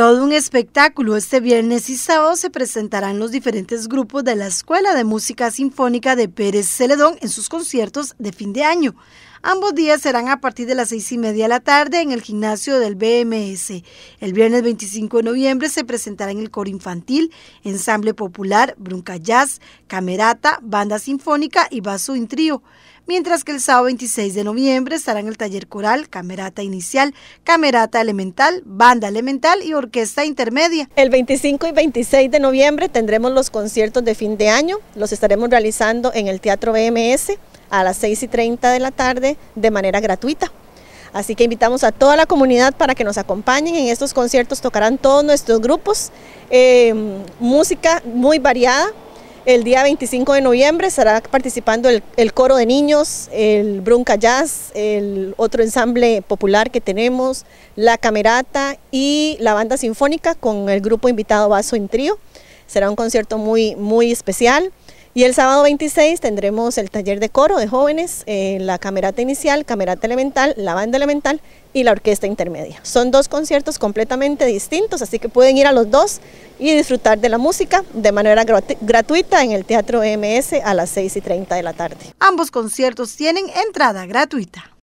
Todo un espectáculo. Este viernes y sábado se presentarán los diferentes grupos de la Escuela de Música Sinfónica de Pérez Celedón en sus conciertos de fin de año. Ambos días serán a partir de las seis y media de la tarde en el gimnasio del BMS. El viernes 25 de noviembre se presentarán el coro infantil, ensamble popular, brunca jazz, camerata, banda sinfónica y vaso en trío mientras que el sábado 26 de noviembre estarán el taller coral, camerata inicial, camerata elemental, banda elemental y orquesta intermedia. El 25 y 26 de noviembre tendremos los conciertos de fin de año, los estaremos realizando en el Teatro BMS a las 6 y 30 de la tarde de manera gratuita. Así que invitamos a toda la comunidad para que nos acompañen. En estos conciertos tocarán todos nuestros grupos, eh, música muy variada, el día 25 de noviembre estará participando el, coro de niños, el Brunca Jazz, el otro ensamble popular que tenemos, la camerata y la banda sinfónica con el grupo invitado Vaso en Trio. Será un concierto muy, muy especial. Y el sábado 26 tendremos el taller de coro de jóvenes, la camerata inicial, camerata elemental, la banda elemental y la orquesta intermedia. Son dos conciertos completamente distintos, así que pueden ir a los dos y disfrutar de la música de manera gratuita en el Teatro MS a las 6 y 30 de la tarde. Ambos conciertos tienen entrada gratuita.